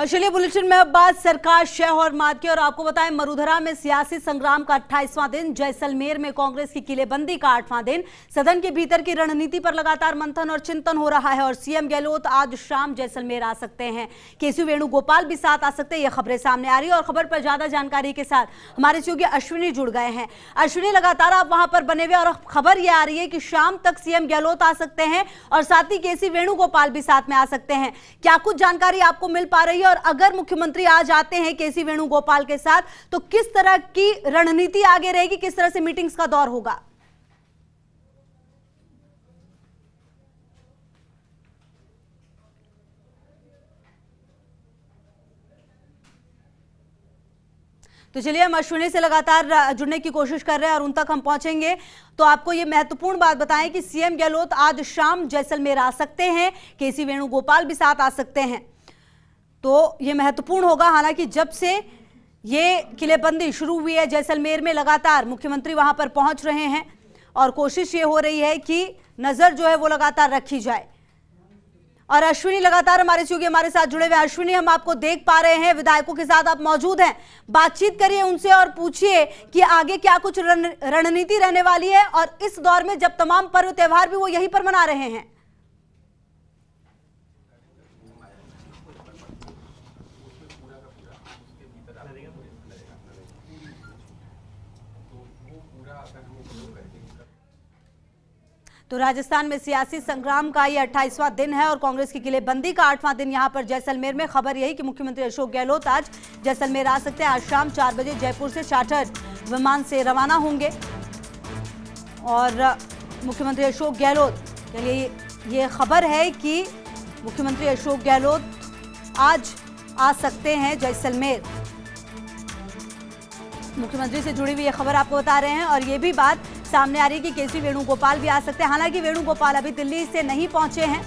और चलिए बुलेटिन में अब बात सरकार शह और मार की और आपको बताएं मरुधरा में सियासी संग्राम का अट्ठाईसवां दिन जैसलमेर में कांग्रेस की किलेबंदी का आठवां दिन सदन के भीतर की रणनीति पर लगातार मंथन और चिंतन हो रहा है और सीएम गहलोत आज शाम जैसलमेर आ सकते हैं केसी वेणुगोपाल भी साथ आ सकते हैं यह खबरें सामने आ रही है और खबर पर ज्यादा जानकारी के साथ हमारे सहयोगी अश्विनी जुड़ गए हैं अश्विनी लगातार आप वहां पर बने हुए और खबर यह आ रही है कि शाम तक सीएम गहलोत आ सकते हैं और साथ ही केसी वेणुगोपाल भी साथ में आ सकते हैं क्या कुछ जानकारी आपको मिल पा रही है और अगर मुख्यमंत्री आज आते हैं केसी वेणुगोपाल के साथ तो किस तरह की रणनीति आगे रहेगी किस तरह से मीटिंग्स का दौर होगा तो चलिए हम अश्विनी से लगातार जुड़ने की कोशिश कर रहे हैं और उन तक हम पहुंचेंगे तो आपको ये महत्वपूर्ण बात बताएं कि सीएम गहलोत आज शाम जैसलमेर आ सकते हैं केसी वेणुगोपाल भी साथ आ सकते हैं तो ये महत्वपूर्ण होगा हालांकि जब से ये किलेबंदी शुरू हुई है जैसलमेर में लगातार मुख्यमंत्री वहां पर पहुंच रहे हैं और कोशिश ये हो रही है कि नज़र जो है वो लगातार रखी जाए और अश्विनी लगातार हमारे सहयोगी हमारे साथ जुड़े हुए अश्विनी हम आपको देख पा रहे हैं विधायकों के साथ आप मौजूद हैं बातचीत करिए उनसे और पूछिए कि आगे क्या कुछ रणनीति रहने वाली है और इस दौर में जब तमाम पर्व त्यौहार भी वो यहीं पर मना रहे हैं तो राजस्थान में सियासी संग्राम का ये अट्ठाईसवां दिन है और कांग्रेस की किलेबंदी का आठवां दिन यहां पर जैसलमेर में खबर यही कि मुख्यमंत्री अशोक गहलोत आज जैसलमेर आ सकते हैं आज शाम चार बजे जयपुर से चार्टर विमान से रवाना होंगे और मुख्यमंत्री अशोक गहलोत के लिए ये खबर है कि मुख्यमंत्री अशोक गहलोत आज आ सकते हैं जैसलमेर मुख्यमंत्री से जुड़ी हुई ये खबर आपको बता रहे हैं और ये भी बात सामने आ रही है कि केसी वेणुगोपाल भी आ सकते हैं हालांकि वेणुगोपाल अभी दिल्ली से नहीं पहुंचे हैं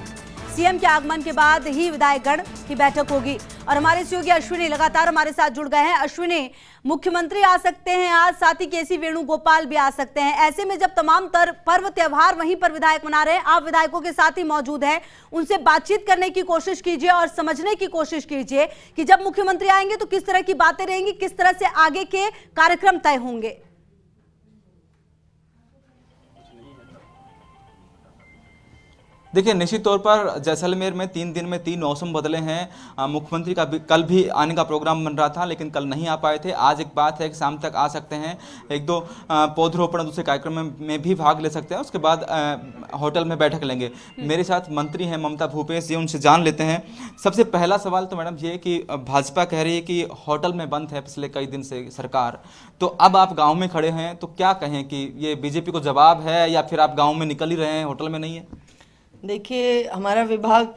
सीएम के आगमन के बाद ही विधायकगण की बैठक होगी और हमारे सहयोगी अश्विनी लगातार हमारे साथ जुड़ गए हैं अश्विनी मुख्यमंत्री आ सकते हैं आज साथ ही के सी वेणुगोपाल भी आ सकते हैं ऐसे में जब तमाम तर पर्व त्यौहार वहीं पर विधायक मना रहे हैं आप विधायकों के साथ ही मौजूद हैं उनसे बातचीत करने की कोशिश कीजिए और समझने की कोशिश कीजिए कि जब मुख्यमंत्री आएंगे तो किस तरह की बातें रहेंगी किस तरह से आगे के कार्यक्रम तय होंगे देखिए निश्चित तौर पर जैसलमेर में तीन दिन में तीन मौसम बदले हैं मुख्यमंत्री का भी कल भी आने का प्रोग्राम बन रहा था लेकिन कल नहीं आ पाए थे आज एक बात है कि शाम तक आ सकते हैं एक दो पौधरोपण दूसरे कार्यक्रम में भी भाग ले सकते हैं उसके बाद होटल में बैठक लेंगे हम्म। मेरे साथ मंत्री हैं ममता भूपेश जी उनसे जान लेते हैं सबसे पहला सवाल तो मैडम ये कि भाजपा कह रही है कि होटल में बंद है पिछले कई दिन से सरकार तो अब आप गाँव में खड़े हैं तो क्या कहें कि ये बीजेपी को जवाब है या फिर आप गाँव में निकल ही रहे हैं होटल में नहीं है देखिए हमारा विभाग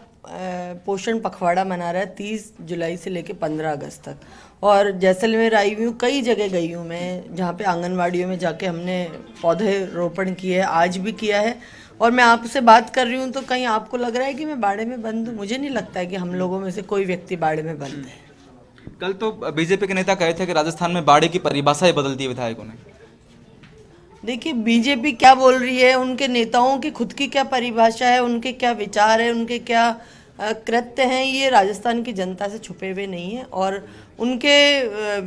पोषण पखवाड़ा मना रहा है तीस जुलाई से लेकर पंद्रह अगस्त तक और जैसलमेर आई हुई हूँ कई जगह गई हूँ मैं जहाँ पे आंगनवाड़ियों में जाके हमने पौधे रोपण किए आज भी किया है और मैं आपसे बात कर रही हूँ तो कहीं आपको लग रहा है कि मैं बाड़े में बंद हूँ मुझे नहीं लगता है कि हम लोगों में से कोई व्यक्ति बाड़े में बंद है कल तो बीजेपी के नेता कहे थे कि राजस्थान में बाड़े की परिभाषा ही बदल दी विधायकों ने देखिए बीजेपी क्या बोल रही है उनके नेताओं की खुद की क्या परिभाषा है उनके क्या विचार है उनके क्या कृत्य हैं ये राजस्थान की जनता से छुपे हुए नहीं है और उनके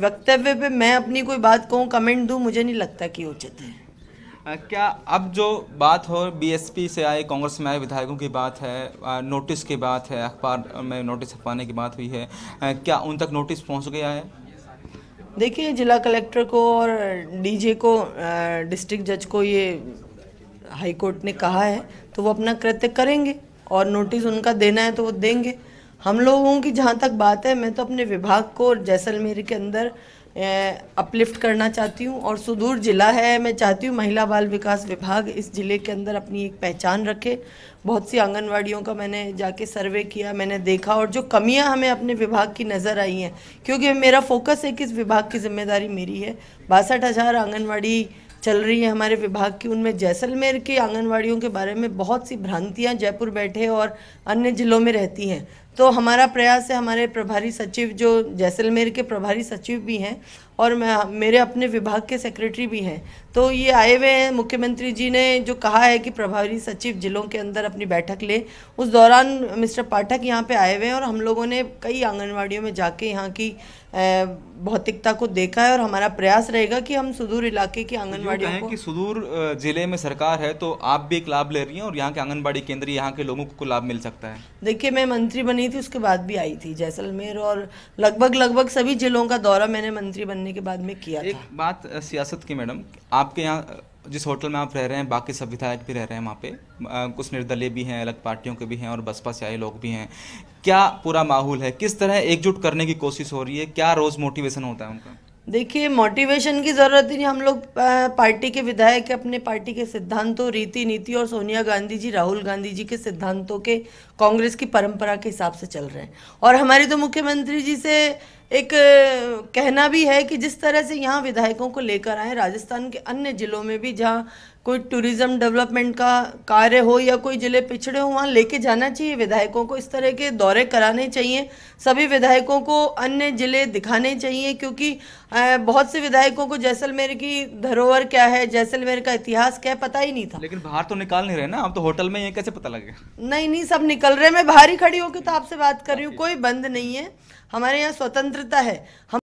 वक्तव्य पे मैं अपनी कोई बात कहूँ कमेंट दूँ मुझे नहीं लगता कि उचित है क्या अब जो बात हो बीएसपी से आए कांग्रेस में आए विधायकों की बात है नोटिस की बात है अखबार में नोटिस छपाने की बात हुई है क्या उन तक नोटिस पहुँच गया है देखिए जिला कलेक्टर को और डीजे को डिस्ट्रिक्ट जज को ये हाई कोर्ट ने कहा है तो वो अपना कृत्य करेंगे और नोटिस उनका देना है तो वो देंगे हम लोगों की जहाँ तक बात है मैं तो अपने विभाग को जैसलमेर के अंदर अपलिफ्ट करना चाहती हूँ और सुदूर ज़िला है मैं चाहती हूँ महिला बाल विकास विभाग इस ज़िले के अंदर अपनी एक पहचान रखे बहुत सी आंगनवाड़ियों का मैंने जाके सर्वे किया मैंने देखा और जो कमियां हमें अपने विभाग की नज़र आई हैं क्योंकि मेरा फोकस है कि इस विभाग की जिम्मेदारी मेरी है बासठ हज़ार आंगनवाड़ी चल रही है हमारे विभाग की उनमें जैसलमेर की आंगनवाड़ियों के बारे में बहुत सी भ्रांतियां जयपुर बैठे और अन्य ज़िलों में रहती हैं तो हमारा प्रयास है हमारे प्रभारी सचिव जो जैसलमेर के प्रभारी सचिव भी हैं और मेरे अपने विभाग के सेक्रेटरी भी हैं तो ये आए हुए हैं मुख्यमंत्री जी ने जो कहा है कि प्रभारी सचिव जिलों के अंदर अपनी बैठक ले उस दौरान मिस्टर पाठक यहाँ पे आए हुए हैं और हम लोगों ने कई आंगनवाड़ियों में जाके यहाँ की भौतिकता को देखा है और हमारा प्रयास रहेगा कि हम सुदूर इलाके की तो आंगनबाड़ी कि सुदूर जिले में सरकार है तो आप भी एक लाभ ले रही हैं और यहाँ के आंगनबाड़ी केंद्र यहाँ के लोगों को लाभ मिल सकता है देखिए मैं मंत्री बनी नहीं थी उसके बाद भी आई थी जैसलमेर और लगभग लगभग सभी जिलों का दौरा मैंने मंत्री बनने के बाद में किया एक था। बात सियासत की मैडम आपके यहाँ जिस होटल में आप रह रहे हैं बाकी सब विधायक भी रह रहे हैं वहाँ पे कुछ निर्दलीय भी हैं अलग पार्टियों के भी हैं और बसपा से आए लोग भी हैं क्या पूरा माहौल है किस तरह एकजुट करने की कोशिश हो रही है क्या रोज़ मोटिवेशन होता है उनका देखिए मोटिवेशन की ज़रूरत ही नहीं हम लोग पार्टी के विधायक अपने पार्टी के सिद्धांतों रीति नीति और सोनिया गांधी जी राहुल गांधी जी के सिद्धांतों के कांग्रेस की परंपरा के हिसाब से चल रहे हैं और हमारी तो मुख्यमंत्री जी से एक कहना भी है कि जिस तरह से यहाँ विधायकों को लेकर आए राजस्थान के अन्य ज़िलों में भी जहाँ कोई टूरिज्म डेवलपमेंट का कार्य हो या कोई जिले पिछड़े हो वहाँ लेके जाना चाहिए विधायकों को इस तरह के दौरे कराने चाहिए सभी विधायकों को अन्य जिले दिखाने चाहिए क्योंकि बहुत से विधायकों को जैसलमेर की धरोहर क्या है जैसलमेर का इतिहास क्या है पता ही नहीं था लेकिन बाहर तो निकाल नहीं रहे ना आप तो होटल में ये कैसे पता लगे नहीं नहीं सब निकल रहे मैं बाहर ही खड़ी होकर तो आपसे बात कर रही हूँ कोई बंद नहीं है हमारे यहाँ स्वतंत्रता है हम